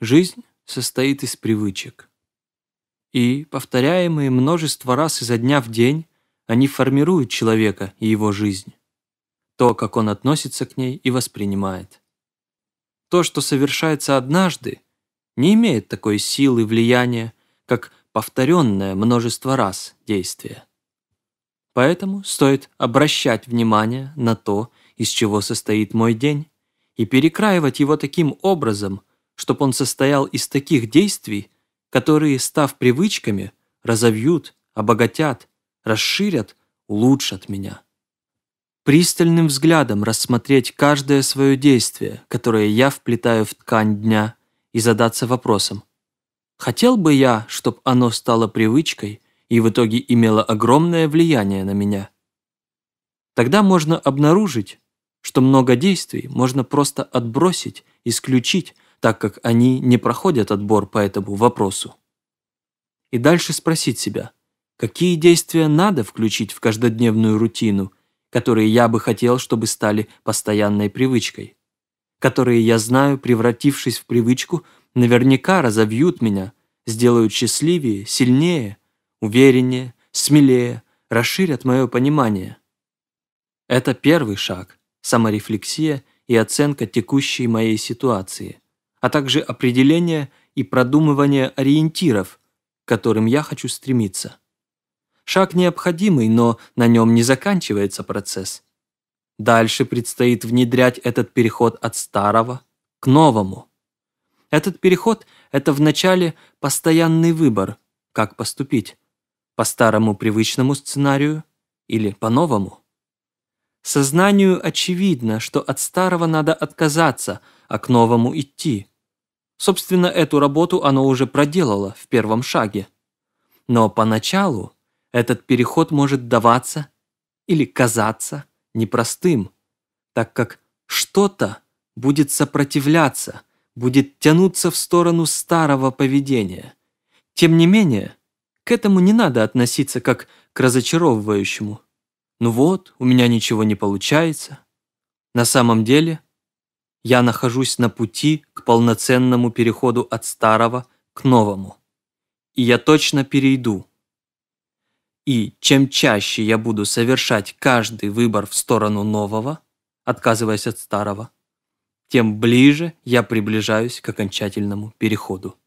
Жизнь состоит из привычек. И, повторяемые множество раз изо дня в день, они формируют человека и его жизнь. То, как он относится к ней и воспринимает. То, что совершается однажды, не имеет такой силы влияния, как повторенное множество раз действие. Поэтому стоит обращать внимание на то, из чего состоит мой день, и перекраивать его таким образом, чтоб он состоял из таких действий, которые, став привычками, разовьют, обогатят, расширят, улучшат меня. Пристальным взглядом рассмотреть каждое свое действие, которое я вплетаю в ткань дня, и задаться вопросом, хотел бы я, чтобы оно стало привычкой и в итоге имело огромное влияние на меня. Тогда можно обнаружить, что много действий можно просто отбросить, исключить, так как они не проходят отбор по этому вопросу. И дальше спросить себя, какие действия надо включить в каждодневную рутину, которые я бы хотел, чтобы стали постоянной привычкой, которые я знаю, превратившись в привычку, наверняка разовьют меня, сделают счастливее, сильнее, увереннее, смелее, расширят мое понимание. Это первый шаг – саморефлексия и оценка текущей моей ситуации – а также определение и продумывание ориентиров, к которым я хочу стремиться. Шаг необходимый, но на нем не заканчивается процесс. Дальше предстоит внедрять этот переход от старого к новому. Этот переход – это вначале постоянный выбор, как поступить – по старому привычному сценарию или по новому. Сознанию очевидно, что от старого надо отказаться, а к новому идти. Собственно, эту работу оно уже проделало в первом шаге. Но поначалу этот переход может даваться или казаться непростым, так как что-то будет сопротивляться, будет тянуться в сторону старого поведения. Тем не менее, к этому не надо относиться как к разочаровывающему – ну вот, у меня ничего не получается. На самом деле я нахожусь на пути к полноценному переходу от старого к новому. И я точно перейду. И чем чаще я буду совершать каждый выбор в сторону нового, отказываясь от старого, тем ближе я приближаюсь к окончательному переходу.